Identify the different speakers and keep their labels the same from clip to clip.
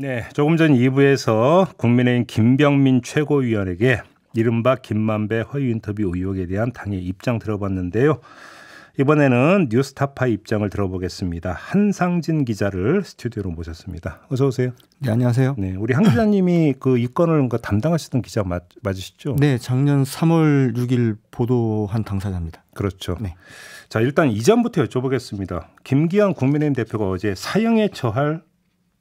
Speaker 1: 네, 조금 전 2부에서 국민의힘 김병민 최고위원에게 이른바 김만배 허위 인터뷰 의혹에 대한 당의 입장 들어봤는데요. 이번에는 뉴스타파 입장을 들어보겠습니다. 한상진 기자를 스튜디오로 모셨습니다. 어서 오세요. 네, 안녕하세요. 네, 우리 한 기자님이 그 이건을 담당하시던 기자 맞, 맞으시죠? 네, 작년
Speaker 2: 3월 6일 보도한 당사자입니다.
Speaker 1: 그렇죠. 네. 자, 일단 이전부터 여쭤보겠습니다. 김기현 국민의힘 대표가 어제 사형에 처할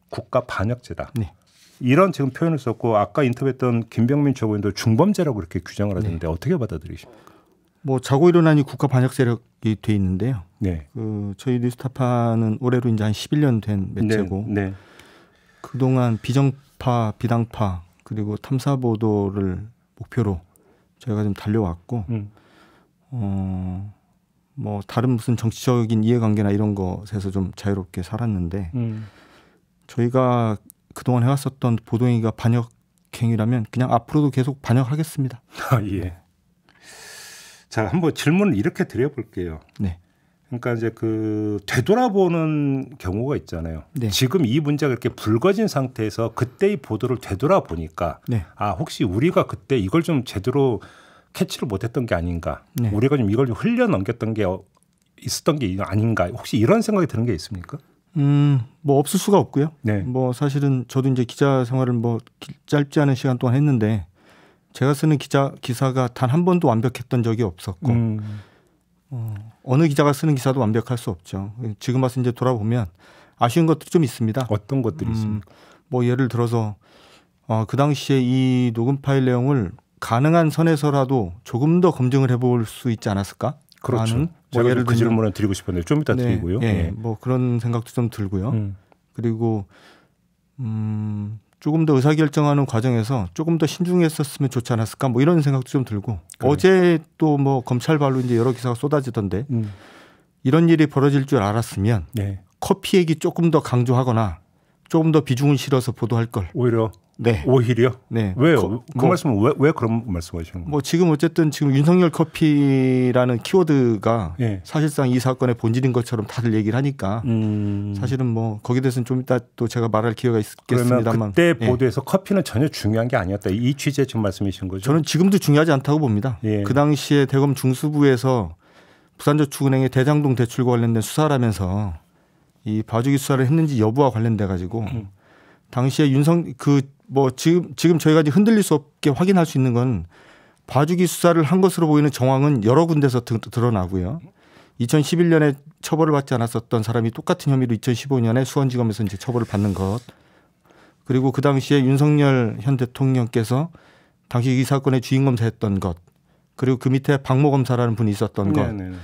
Speaker 1: 국가 반역죄다. 네. 이런 지금 표현을 썼고 아까 인터뷰했던 김병민 최고인도 중범죄라고 그렇게 규정을 하는데 네. 어떻게 받아들이십니까?
Speaker 2: 뭐 자고 일어나니 국가 반역 세력이 돼 있는데요. 네. 그 저희 뉴스타파는 올해로 이제 한 11년 된 매체고 네. 네. 그동안 비정파, 비당파 그리고 탐사 보도를 목표로 저희가 좀 달려왔고 음. 어. 뭐 다른 무슨 정치적인 이해관계나 이런 것에서 좀 자유롭게 살았는데 음. 저희가 그동안 해왔었던 보도행위가 반역행위라면 그냥 앞으로도 계속 반역하겠습니다. 아,
Speaker 1: 예. 네. 자, 한번 질문을 이렇게 드려볼게요. 네. 그러니까 이제 그 되돌아보는 경우가 있잖아요. 네. 지금 이 문제가 이렇게 불거진 상태에서 그때의 보도를 되돌아보니까 네. 아 혹시 우리가 그때 이걸 좀 제대로 캐치를 못했던 게 아닌가, 네. 우리가 좀 이걸 좀 흘려 넘겼던 게 있었던 게 아닌가, 혹시 이런 생각이 드는 게 있습니까? 음, 뭐 없을 수가 없고요. 네. 뭐 사실은
Speaker 2: 저도 이제 기자 생활을 뭐 짧지 않은 시간 동안 했는데 제가 쓰는 기자 기사가 단 한 번도 완벽했던 적이 없었고 음. 어, 어느 기자가 쓰는 기사도 완벽할 수 없죠. 지금 와서 이제 돌아보면 아쉬운 것들이 좀 있습니다. 어떤 것들이 음, 있습니까? 뭐 예를 들어서 어, 그 당시에 이 녹음 파일 내용을 가능한
Speaker 1: 선에서라도
Speaker 2: 조금 더 검증을 해볼 수 있지 않았을까? 그렇죠. 많은 뭐 예를 그 질문을 드리고
Speaker 1: 싶었는데 좀 이따 네, 드리고요. 예, 예.
Speaker 2: 뭐 그런 생각도 좀 들고요. 음. 그리고 음 조금 더 의사결정하는 과정에서 조금 더 신중했었으면 좋지 않았을까 뭐 이런 생각도 좀 들고 그래. 어제 또 뭐 검찰 발로 이제 여러 기사가 쏟아지던데 음. 이런 일이 벌어질 줄 알았으면 네. 커피 얘기 조금 더 강조하거나 조금 더 비중을 실어서
Speaker 1: 보도할 걸 오히려 네. 오히려? 네. 왜요? 거, 그 뭐, 말씀은 왜, 왜 그런 말씀하시는 거예요? 뭐
Speaker 2: 지금 어쨌든 지금 윤석열 커피라는 키워드가 네. 사실상 이 사건의 본질인 것처럼 다들 얘기를 하니까 음. 사실은 뭐 거기에 대해서는 좀 이따 또 제가 말할 기회가 있겠습니다만. 그러면 그때 예.
Speaker 1: 보도에서 예. 커피는 전혀 중요한 게 아니었다. 이 취재 지 지금 말씀이신 거죠? 저는 지금도 중요하지 않다고 봅니다. 예. 그
Speaker 2: 당시에 대검 중수부에서 부산저축은행의 대장동 대출과 관련된 수사를 하면서 이 봐주기 수사를 했는지 여부와 관련돼 가지고 음. 당시에 윤석 그뭐 지금 지금 저희가 이제 흔들릴 수 없게 확인할 수 있는 건 봐주기 수사를 한 것으로 보이는 정황은 여러 군데서 드러나고요. 2011년에 처벌을 받지 않았었던 사람이 똑같은 혐의로 2015년에 수원지검에서 이제 처벌을 받는 것. 그리고 그 당시에 윤석열 현 대통령께서 당시 이 사건의 주인 검사했던 것. 그리고 그 밑에 박모 검사라는 분이 있었던 것. 네네. 네,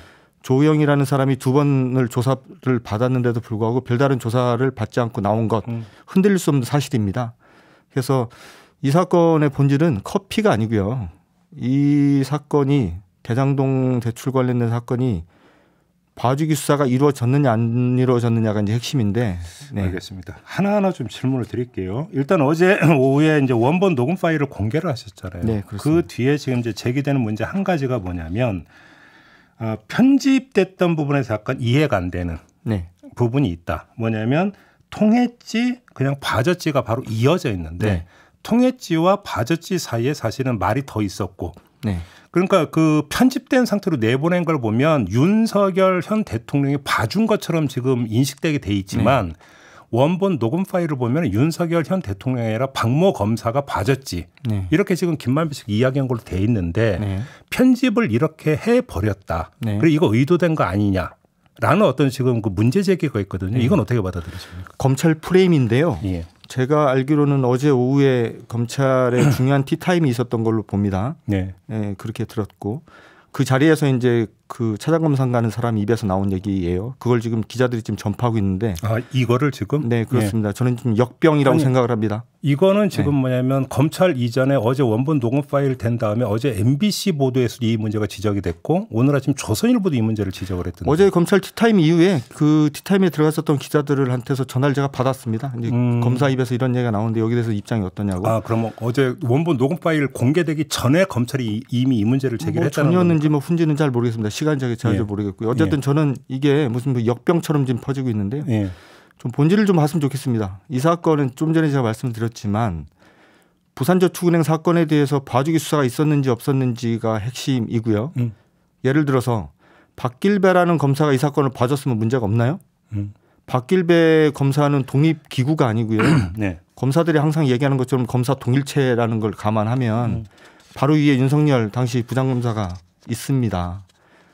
Speaker 2: 조영이라는 사람이 두 번을 조사를 받았는데도 불구하고 별다른 조사를 받지 않고 나온 것. 음. 흔들릴 수 없는 사실입니다. 그래서 이 사건의 본질은 커피가 아니고요. 이 사건이 대장동 대출 관련된 사건이 봐주기 수사가 이루어졌느냐 안
Speaker 1: 이루어졌느냐가 이제 핵심인데.
Speaker 2: 네. 알겠습니다. 하나하나 좀 질문을 드릴게요.
Speaker 1: 일단 어제 오후에 이제 원본 녹음 파일을 공개를 하셨잖아요. 네, 그 뒤에 지금 이제 제기되는 문제 한 가지가 뭐냐면 어, 편집됐던 부분에서 약간 이해가 안 되는 네. 부분이 있다. 뭐냐면 통했지 그냥 봐졌지가 바로 이어져 있는데 네. 통했지와 봐졌지 사이에 사실은 말이 더 있었고 네. 그러니까 그 편집된 상태로 내보낸 걸 보면 윤석열 현 대통령이 봐준 것처럼 지금 인식되게 돼 있지만 네. 원본 녹음 파일을 보면 윤석열 현 대통령이 아니라 박모 검사가 봐졌지 네. 이렇게 지금 김만배 씨가 이야기한 걸로 돼 있는데 네. 편집을 이렇게 해버렸다 네. 그리고 이거 의도된 거 아니냐 라는 어떤 지금 그 문제 제기가 있거든요. 예. 이건 어떻게 받아들이십니까? 검찰 프레임인데요. 예. 제가
Speaker 2: 알기로는 어제 오후에 검찰의 중요한 티타임이 있었던 걸로 봅니다. 네. 예, 그렇게 들었고 그 자리에서 이제 그 차장검사 가는 사람 입에서 나온 얘기예요. 그걸 지금 기자들이 지금 전파하고 있는데. 아 이거를 지금? 네 그렇습니다. 네. 저는 지금 역병이라고 아니, 생각을 합니다. 이거는 지금
Speaker 1: 네. 뭐냐면 검찰 이전에 어제 원본 녹음 파일 된 다음에 어제 MBC 보도에서 이 문제가 지적이 됐고 오늘 아침 조선일보도 이 문제를 지적을 했던 어제 검찰 티타임
Speaker 2: 이후에 그 티타임에 들어갔었던 기자들한테서 전화를 제가 받았습니다. 이제 음. 검사 입에서 이런 얘기가
Speaker 1: 나오는데 여기 대해서 입장이 어떠냐고. 아그러면 어제 원본 녹음 파일 공개되기 전에 검찰이 이미 이 문제를 제기했다는 뭐 전이었는지
Speaker 2: 뭐 훈지는 잘 모르겠습니다. 시간적인 제한도 예. 모르겠고요. 어쨌든 예. 저는 이게 무슨 뭐 역병처럼 지금 퍼지고 있는데요. 예. 좀 본질을 좀 봤으면 좋겠습니다. 이 사건은 좀 전에 제가 말씀드렸지만 부산저축은행 사건에 대해서 봐주기 수사가 있었는지 없었는지가 핵심이고요. 음. 예를 들어서 박길배라는 검사가 이 사건을 봐줬으면 문제가 없나요? 음. 박길배 검사는 독립 기구가 아니고요. 네. 검사들이 항상 얘기하는 것처럼 검사 동일체라는 걸 감안하면 음. 바로 위에 윤석열 당시 부장검사가 있습니다.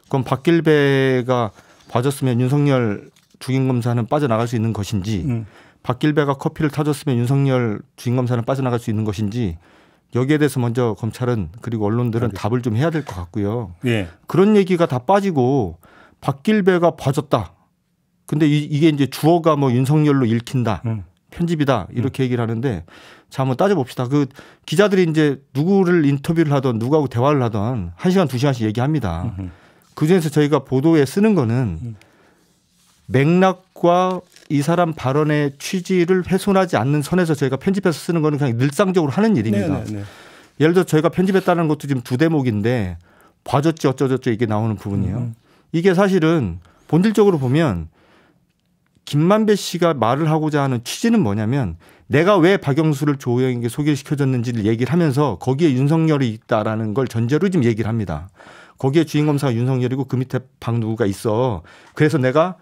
Speaker 2: 그럼 박길배가 봐줬으면 윤석열 중임검사는 빠져나갈 수 있는 것인지 음. 박길배가 커피를 타줬으면 윤석열 중임검사는 빠져나갈 수 있는 것인지 여기에 대해서 먼저 검찰은 그리고 언론들은 알겠습 답을 좀 해야 될 것 같고요. 예. 그런 얘기가 다 빠지고 박길배가 봐줬다. 근데 이, 게 이제 주어가 뭐 윤석열로 읽힌다. 음. 편집이다. 이렇게 음. 얘기를 하는데 자, 한번 따져봅시다. 그 기자들이 이제 누구를 인터뷰를 하던 누구하고 대화를 하던 1시간, 2시간씩 얘기합니다. 음흠. 그 중에서 저희가 보도에 쓰는 거는 음. 맥락과 이 사람 발언의 취지를 훼손하지 않는 선에서 저희가 편집해서 쓰는 거는 그냥 늘상적으로 하는 일입니다. 네네네. 네, 네. 예를 들어 저희가 편집했다는 것도 지금 두 대목인데 봐줬지 어쩌저쩌 이게 나오는 부분이에요. 음, 음. 이게 사실은 본질적으로 보면 김만배 씨가 말을 하고자 하는 취지는 뭐냐면 내가 왜 박영수를 조호영에게 소개시켜줬는지를 얘기를 하면서 거기에 윤석열이 있다라는 걸 전제로 지금 얘기를 합니다. 거기에 주인 검사가 윤석열이고 그 밑에 박누구가 있어. 그래서 내가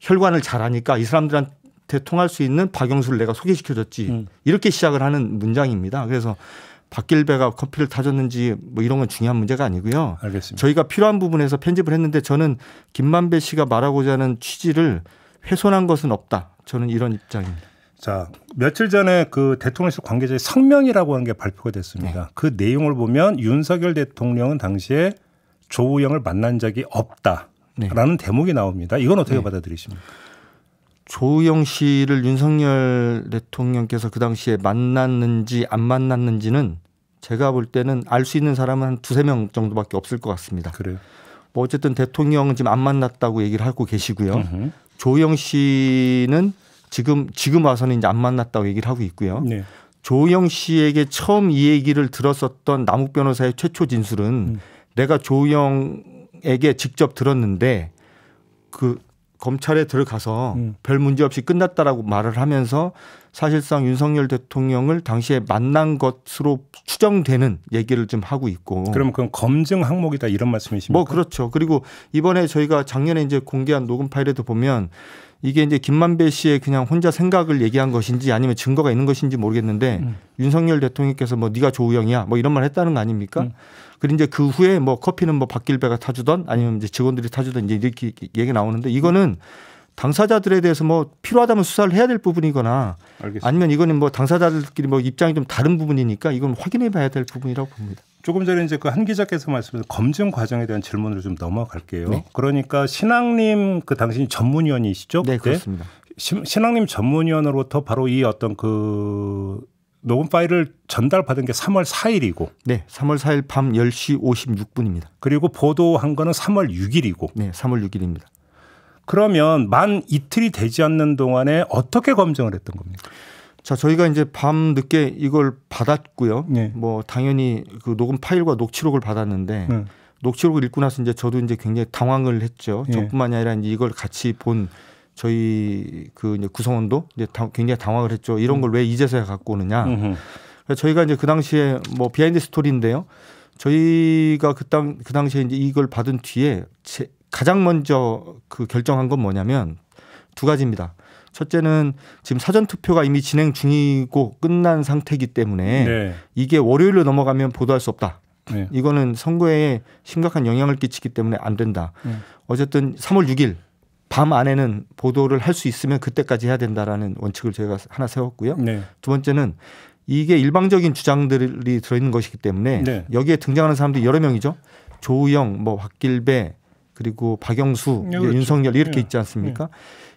Speaker 2: 혈관을 잘하니까 이 사람들한테 통할 수 있는 박영수를 내가 소개시켜줬지. 음. 이렇게 시작을 하는 문장입니다. 그래서 박길배가 커피를 타줬는지 뭐 이런 건 중요한 문제가 아니고요. 알겠습니다. 저희가 필요한 부분에서 편집을 했는데 저는 김만배 씨가 말하고자 하는
Speaker 1: 취지를 훼손한 것은 없다. 저는 이런 입장입니다. 자, 며칠 전에 그 대통령실 관계자의 성명이라고 하는 게 발표가 됐습니다. 네. 그 내용을 보면 윤석열 대통령은 당시에 조우영을 만난 적이 없다라는 네. 대목이 나옵니다. 이건 어떻게 네. 받아들이십니까? 조우영 씨를 윤석열 대통령께서 그
Speaker 2: 당시에 만났는지 안 만났는지는 제가 볼 때는 알 수 있는 사람은 한 두세 명 정도밖에 없을 것 같습니다. 그래요. 뭐 어쨌든 대통령은 지금 안 만났다고 얘기를 하고 계시고요. 으흠. 조우영 씨는 지금 지금 와서는 이제 안 만났다고 얘기를 하고 있고요. 네. 조우영 씨에게 처음 이 얘기를 들었었던 남욱 변호사의 최초 진술은 음. 내가 조영에게 직접 들었는데 그 검찰에 들어가서 음. 별 문제 없이 끝났다라고 말을 하면서 사실상 윤석열 대통령을 당시에 만난 것으로 추정되는 얘기를 좀 하고 있고. 그럼 그건 검증 항목이다 이런 말씀이십니까? 뭐 그렇죠. 그리고 이번에 저희가 작년에 이제 공개한 녹음 파일에도 보면 이게 이제 김만배 씨의 그냥 혼자 생각을 얘기한 것인지 아니면 증거가 있는 것인지 모르겠는데 음. 윤석열 대통령께서 뭐 네가 조우영이야 뭐 이런 말 했다는 거 아닙니까? 음. 그리고 이제 그 후에 뭐 커피는 뭐 박길배가 타주던 아니면 이제 직원들이 타주던 이제 이렇게 얘기 나오는데 이거는 음. 당사자들에 대해서 뭐 필요하다면 수사를 해야 될 부분이거나 알겠습니다. 아니면 이거는 뭐 당사자들끼리
Speaker 1: 뭐 입장이 좀 다른 부분이니까 이건 확인해 봐야 될 부분이라고 봅니다. 조금 전에 이제 그한 기자께서 말씀하신 검증 과정에 대한 질문으로 좀 넘어갈게요. 네. 그러니까 신앙님 그 당신이 전문위원이시죠? 네, 그렇습니다 신앙님 전문위원으로부터 바로 이 어떤 그 녹음 파일을 전달받은 게 3월 4일이고. 네, 3월 4일 밤 10시 56분입니다. 그리고 보도한 거는 3월 6일이고. 네, 3월 6일입니다. 그러면 만 이틀이 되지 않는 동안에 어떻게 검증을 했던 겁니까? 자, 저희가 이제
Speaker 2: 밤 늦게 이걸 받았고요. 네. 뭐 당연히 그 녹음 파일과 녹취록을 받았는데 네. 녹취록을 읽고 나서 이제 저도 이제 굉장히 당황을 했죠. 네. 저뿐만이 아니라 이제 이걸 같이 본 저희 그 이제 구성원도 이제 당, 굉장히 당황을 했죠. 이런 음. 걸왜 이제서야 갖고 오느냐. 음흠. 저희가 이제 그 당시에 뭐 비하인드 스토리인데요. 저희가 그, 당, 그 당시에 이제 이걸 받은 뒤에 제, 가장 먼저 그 결정한 건 뭐냐면 두 가지입니다. 첫째는 지금 사전 투표가 이미 진행 중이고 끝난 상태이기 때문에 네. 이게 월요일로 넘어가면 보도할 수 없다. 네. 이거는 선거에 심각한 영향을 끼치기 때문에 안 된다. 네. 어쨌든 3월 6일 밤 안에는 보도를 할 수 있으면 그때까지 해야 된다라는 원칙을 저희가 하나 세웠고요. 네. 두 번째는 이게 일방적인 주장들이 들어있는 것이기 때문에 네. 여기에 등장하는 사람들이 여러 명이죠. 조우영, 뭐 박길배, 그리고 박영수, 네, 그렇죠. 윤석열 이렇게 예. 있지 않습니까? 음.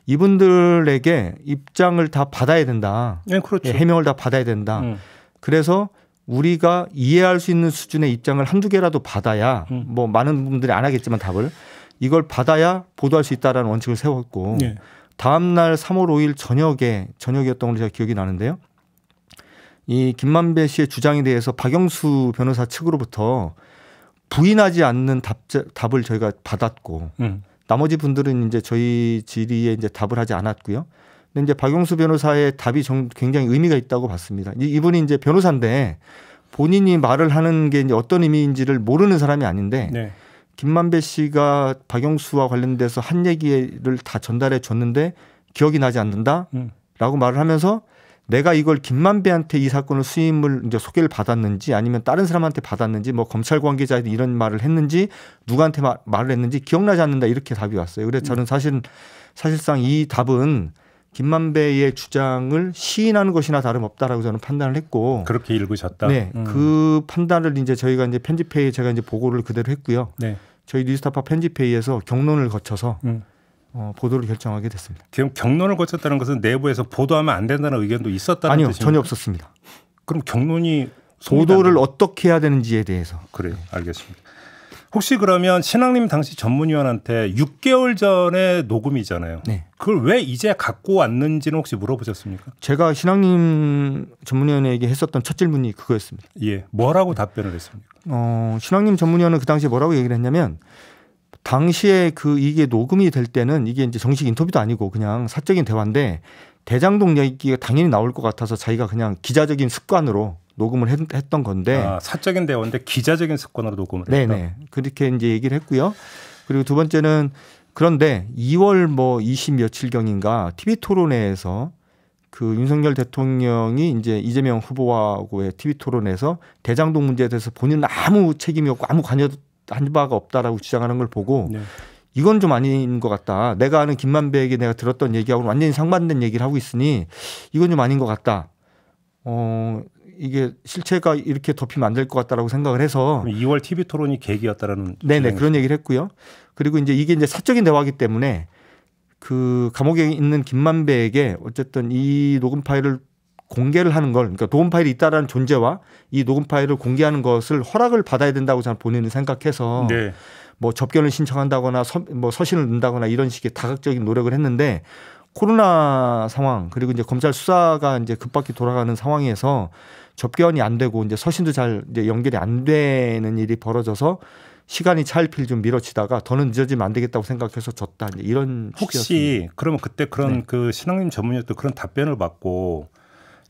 Speaker 2: 이분들에게 입장을 다 받아야 된다. 네, 그렇죠. 예, 해명을 다 받아야 된다. 음. 그래서 우리가 이해할 수 있는 수준의 입장을 한두 개라도 받아야 음. 뭐 많은 분들이 안 하겠지만 답을 이걸 받아야 보도할 수 있다라는 원칙을 세웠고 네. 다음 날 3월 5일 저녁에 저녁이었던 걸로 제가 기억이 나는데요. 이 김만배 씨의 주장에 대해서 박영수 변호사 측으로부터 부인하지 않는 답 답을 저희가 받았고 음. 나머지 분들은 이제 저희 질의에 이제 답을 하지 않았고요. 근데 이제 박용수 변호사의 답이 정, 굉장히 의미가 있다고 봤습니다. 이, 분이 이제 변호사인데 본인이 말을 하는 게 이제 어떤 의미인지를 모르는 사람이 아닌데 네. 김만배 씨가 박영수와 관련돼서 한 얘기를 다 전달해 줬는데 기억이 나지 않는다라고 음. 말을 하면서 내가 이걸 김만배한테 이 사건을 수임을 이제 소개를 받았는지 아니면 다른 사람한테 받았는지 뭐 검찰 관계자에테 이런 말을 했는지 누구한테 마, 말을 했는지 기억나지 않는다 이렇게 답이 왔어요. 그래서 저는 사실 사실상 이 답은 김만배의 주장을 시인하는 것이나 다름없다라고 저는 판단을 했고
Speaker 1: 그렇게 읽으셨다. 네, 음.
Speaker 2: 그 판단을 이제 저희가 이제 편집회의 제가 이제 보고를 그대로 했고요. 네. 저희 뉴스타파 편집회의에서 경론을 거쳐서 음. 어, 보도를
Speaker 1: 결정하게 됐습니다. 지금 경론을 거쳤다는 것은 내부에서 보도하면 안 된다는 의견도 있었다는 아니요, 뜻입니까? 전혀 없었습니다. 그럼 경론이 보도를 어떻게 해야 되는지에 대해서 그래요. 알겠습니다. 혹시 그러면 신앙님 당시 전문위원한테 6개월 전에 녹음이잖아요. 네. 그걸 왜 이제 갖고 왔는지는 혹시 물어보셨습니까? 제가 신앙님
Speaker 2: 전문위원에게 했었던 첫 질문이 그거였습니다.
Speaker 1: 예. 뭐라고
Speaker 2: 답변을 했습니까? 어, 신앙님 전문위원은 그 당시에 뭐라고 얘기를 했냐면 당시에 그 이게 녹음이 될 때는 이게 이제 정식 인터뷰도 아니고 그냥 사적인 대화인데 대장동 얘기가 당연히 나올 것 같아서 자기가 그냥 기자적인 습관으로 녹음을 했, 던 건데 아,
Speaker 1: 사적인 대화인데 기자적인 습관으로 녹음을 네네. 했다.
Speaker 2: 네네 그렇게 이제 얘기를 했고요. 그리고 두 번째는 그런데 2월 뭐20 며칠 경인가 TV 토론회에서 그 윤석열 대통령이 이제 이재명 후보하고의 TV 토론에서 회 대장동 문제에 대해서 본인은 아무 책임이 없고 아무 관여도 한 바가 없다라고 주장하는 걸 보고 네. 이건 좀 아닌 것 같다. 내가 아는 김만배에게 내가 들었던 얘기하고는 완전히 상반된 얘기를 하고 있으니 이건 좀 아닌 것 같다. 어, 이게 실체가 이렇게 덮이면 안될것 같다라고 생각을 해서 2월 TV 토론이
Speaker 1: 계기였다라는 네네 주장이죠 그런
Speaker 2: 얘기를 했고요. 그리고 이제 이게 이제 사적인 대화기 때문에 그 감옥에 있는 김만배에게 어쨌든 이 녹음 파일을 공개를 하는 걸 그러니까 녹음 파일이 있다라는 존재와 이 녹음 파일을 공개하는 것을 허락을 받아야 된다고 저는 본인은 생각해서 네. 뭐 접견을 신청한다거나 서, 뭐 서신을 넣는다거나 이런 식의 다각적인 노력을 했는데 코로나 상황 그리고 이제 검찰 수사가 이제 급박히 돌아가는 상황에서 접견이 안 되고 이제 서신도 잘 이제 연결이 안 되는 일이 벌어져서 시간이 차일필 좀미뤄치다가 더는 늦어지면 안 되겠다고 생각해서 졌다 이런 혹시 식이었습니다.
Speaker 1: 그러면 그때 그런 네. 그 신앙님 전문이었던 그런 답변을 받고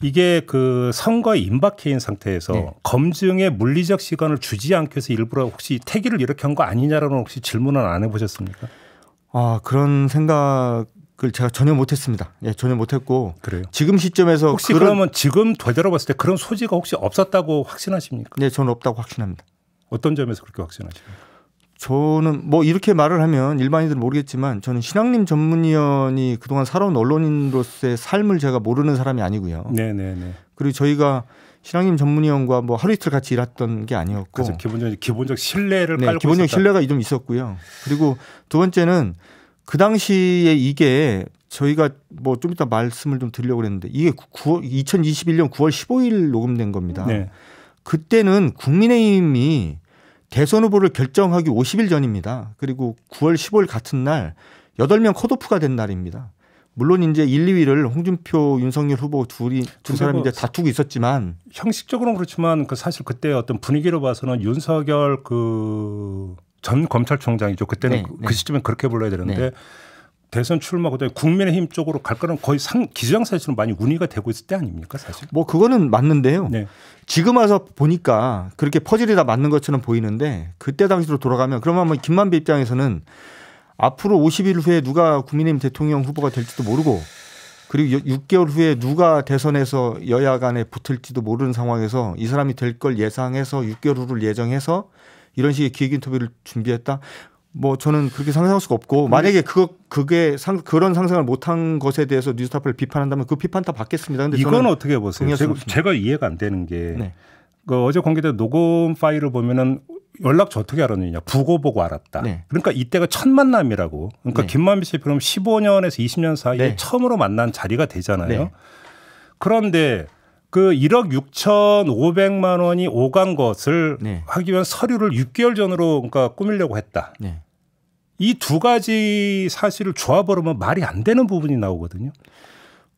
Speaker 1: 이게 그 선거에 임박해인 상태에서 네. 검증의 물리적 시간을 주지 않기 위해서 일부러 혹시 태기를 이렇게 한 거 아니냐라는 혹시 질문은 안 해보셨습니까?
Speaker 2: 아 그런 생각을
Speaker 1: 제가 전혀 못했습니다. 예, 전혀 못했고 그래요. 지금 시점에서 혹시 그러면 지금 되돌아봤을 때 그런 소지가 혹시 없었다고 확신하십니까? 네, 저는 없다고 확신합니다. 어떤 점에서 그렇게
Speaker 2: 확신하십니까? 저는 뭐 이렇게 말을 하면 일반인들은 모르겠지만 저는 신앙님 전문위원이 그동안 살아온 언론인으로서의 삶을 제가 모르는 사람이 아니고요. 네네네. 네, 네. 그리고 저희가 신앙님 전문위원과 뭐 하루 이틀 같이 일했던 게 아니었고 그래서 기본적 기본적 신뢰를
Speaker 1: 네, 깔고 기본적 있었다. 신뢰가
Speaker 2: 좀 있었고요. 그리고 두 번째는 그 당시에 이게 저희가 뭐 좀 이따 말씀을 좀 드리려고 그랬는데 이게 9월 2021년 9월 15일 녹음된 겁니다. 네. 그때는 국민의힘이 대선 후보를 결정하기 50일 전입니다. 그리고 9월 15일 같은 날 8명 컷오프가 된
Speaker 1: 날입니다. 물론 이제 1, 2위를 홍준표, 윤석열 후보 둘이 두 사람이 뭐 이제 다투고 있었지만 형식적으로는 그렇지만 그 사실 그때 어떤 분위기로 봐서는 윤석열 그 전 검찰총장이죠. 그때는 네, 그 네. 그 시점에 그렇게 불러야 되는데 네. 대선 출마 그다음에 국민의힘 쪽으로 갈 거는 거의 상, 기장사실처럼 많이 운이가 되고 있을 때 아닙니까 사실? 뭐 그거는 맞는데요. 네. 지금 와서 보니까 그렇게 퍼즐이 다 맞는 것처럼 보이는데
Speaker 2: 그때 당시로 돌아가면 그러면 뭐 김만배 입장에서는 앞으로 50일 후에 누가 국민의힘 대통령 후보가 될지도 모르고 그리고 6개월 후에 누가 대선에서 여야 간에 붙을지도 모르는 상황에서 이 사람이 될 걸 예상해서 6개월 후를 예정해서 이런 식의 기획 인터뷰를 준비했다. 뭐 저는 그렇게 상상할 수가 없고 만약에 그 그게 상, 그런 상상을 못한 것에 대해서 뉴스타파를 비판한다면 그 비판 다 받겠습니다. 근데 이건 어떻게 보세요? 제가,
Speaker 1: 제가, 이해가 안 되는 게 네. 그 어제 공개된 녹음 파일을 보면은 연락처 어떻게 알았느냐 부고 보고 알았다. 네. 그러니까 이때가 첫 만남이라고. 그러니까 네. 김만배 씨 그럼 15년에서 20년 사이에 네. 처음으로 만난 자리가 되잖아요. 네. 그런데 그 1억 6,500만 원이 오간 것을 네. 하기 위한 서류를 6개월 전으로 그러니까 꾸밀려고 했다. 네. 이두 가지 사실을 조합으로면 말이 안 되는 부분이 나오거든요.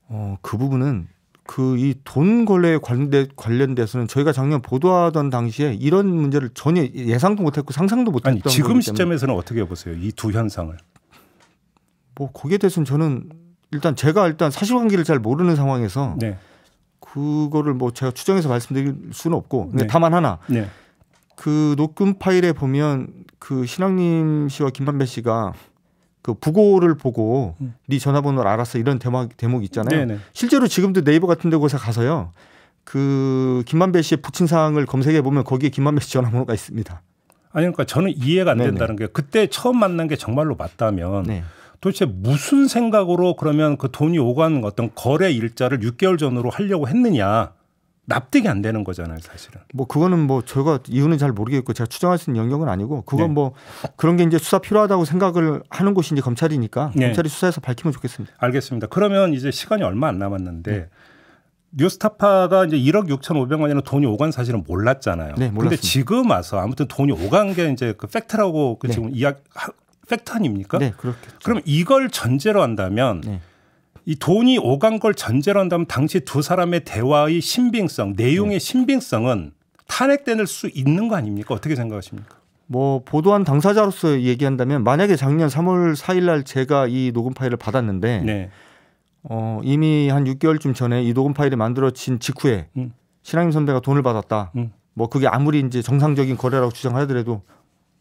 Speaker 1: 어, 그 부분은 그 이 돈 거래에
Speaker 2: 관련돼, 관련돼서는 저희가 작년 보도하던 당시에 이런 문제를 전혀 예상도 못했고 상상도 못했던 아니, 지금 시점에서는
Speaker 1: 어떻게 보세요? 이 두 현상을.
Speaker 2: 뭐 거기에 대해서는 저는 일단 제가 일단 사실관계를 잘 모르는 상황에서 네. 그거를 뭐 제가 추정해서 말씀드릴 수는 없고 네. 다만 하나 네. 그 녹음 파일에 보면 그 신학님 씨와 김만배 씨가 그 부고를 보고 음. 네 전화번호를 알았어 이런 대목 대목 있잖아요. 네네. 실제로 지금도 네이버 같은 데 곳에 가서요. 그 김만배 씨의 부친 사항을 검색해 보면 거기에 김만배 씨 전화번호가 있습니다.
Speaker 1: 아니 그러니까 저는 이해가 안 된다는 게 그때 처음 만난 게 정말로 맞다면 네. 도대체 무슨 생각으로 그러면 그 돈이 오가는 어떤 거래 일자를 6개월 전으로 하려고 했느냐. 납득이 안 되는 거잖아요, 사실은. 뭐 그거는 뭐 저희가 이유는 잘 모르겠고 제가 추정할 수 있는 영역은
Speaker 2: 아니고 그건 네. 뭐 그런 게 이제 수사 필요하다고 생각을 하는 곳이 이제 검찰이니까 네. 검찰이 수사해서 밝히면
Speaker 1: 좋겠습니다. 알겠습니다. 그러면 이제 시간이 얼마 안 남았는데 네. 뉴스타파가 이제 1억 6 5 0 0만이나 돈이 오간 사실은 몰랐잖아요. 네, 몰랐습니다. 근데 지금 와서 아무튼 돈이 오간 게 이제 그 팩트라고 그 네. 지금 이야기 팩트 아닙니까? 네, 그렇겠죠. 그럼 이걸 전제로 한다면 네. 이 돈이 오간 걸 전제로 한다면 당시 두 사람의 대화의 신빙성, 내용의 네. 신빙성은 탄핵될 수 있는 거 아닙니까? 어떻게 생각하십니까?
Speaker 2: 뭐 보도한 당사자로서 얘기한다면 만약에 작년 3월 4일 날 제가 이 녹음 파일을 받았는데 네. 어, 이미 한 6개월쯤 전에 이 녹음 파일이 만들어진 직후에 음. 신하임 선배가 돈을 받았다. 음. 뭐 그게 아무리 이제 정상적인 거래라고 주장하더라도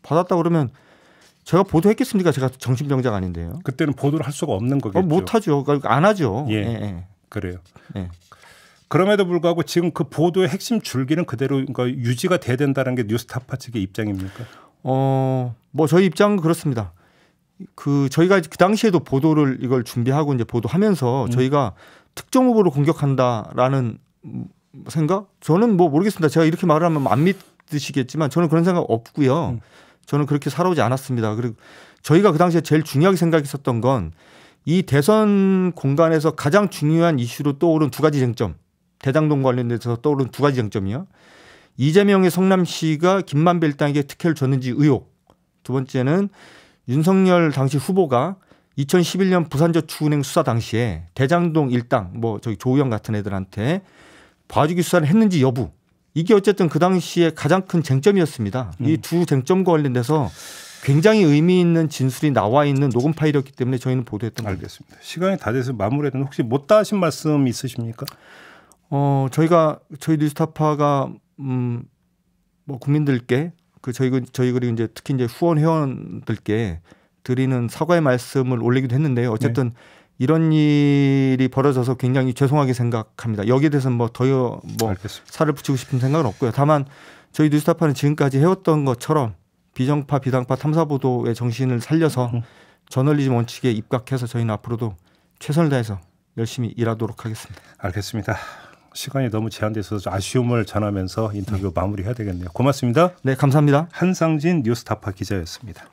Speaker 2: 받았다 그러면 제가 보도했겠습니까? 제가 정신병자가 아닌데요. 그때는 보도를 할 수가 없는
Speaker 1: 거겠죠. 어, 못 하죠. 그러니까 안 하죠. 예. 예. 예, 그래요. 예. 그럼에도 불구하고 지금 그 보도의 핵심 줄기는 그대로 그러니까 유지가 돼야 된다는 게 뉴스타파 측의 입장입니까?
Speaker 2: 어, 뭐 저희 입장은 그렇습니다. 그 저희가 그 당시에도 보도를 이걸 준비하고 이제 보도하면서 음. 저희가 특정 후보를 공격한다라는 생각? 저는 뭐 모르겠습니다. 제가 이렇게 말을 하면 안 믿으시겠지만 저는 그런 생각 없고요. 음. 저는 그렇게 살아오지 않았습니다. 그리고 저희가 그 당시에 제일 중요하게 생각했었던 건 이 대선 공간에서 가장 중요한 이슈로 떠오른 두 가지 쟁점, 대장동 관련돼서 떠오른 두 가지 쟁점이요. 이재명의 성남시가 김만배 일당에게 특혜를 줬는지 의혹. 두 번째는 윤석열 당시 후보가 2011년 부산저축은행 수사 당시에 대장동 일당, 뭐 저기 조우영 같은 애들한테 봐주기 수사를 했는지 여부. 이게 어쨌든 그 당시에 가장 큰 쟁점이었습니다. 음. 이두 쟁점과 관련돼서 굉장히 의미 있는 진술이 나와 있는 녹음 파일이었기 때문에 저희는 보도했던 거죠. 알겠습니다. 시간이 다 돼서 마무리하는 혹시 못다 하신 말씀 있으십니까? 어, 저희가 저희 뉴스타파가 음, 뭐 국민들께 그 저희 저희 그리고 이제 특히 이제 후원 회원들께 드리는 사과의 말씀을 올리기도 했는데요. 어쨌든 네. 이런 일이 벌어져서 굉장히 죄송하게 생각합니다. 여기에 대해서는 뭐 더요 뭐 살을 붙이고 싶은 생각은 없고요. 다만 저희 뉴스타파는 지금까지 해왔던 것처럼 비정파 비당파 탐사 보도의 정신을 살려서 음. 저널리즘 원칙에 입각해서 저희는 앞으로도
Speaker 1: 최선을 다해서 열심히 일하도록 하겠습니다. 알겠습니다. 시간이 너무 제한돼서 아쉬움을 전하면서 인터뷰 네. 마무리해야 되겠네요. 고맙습니다. 네, 감사합니다. 한상진 뉴스타파 기자였습니다.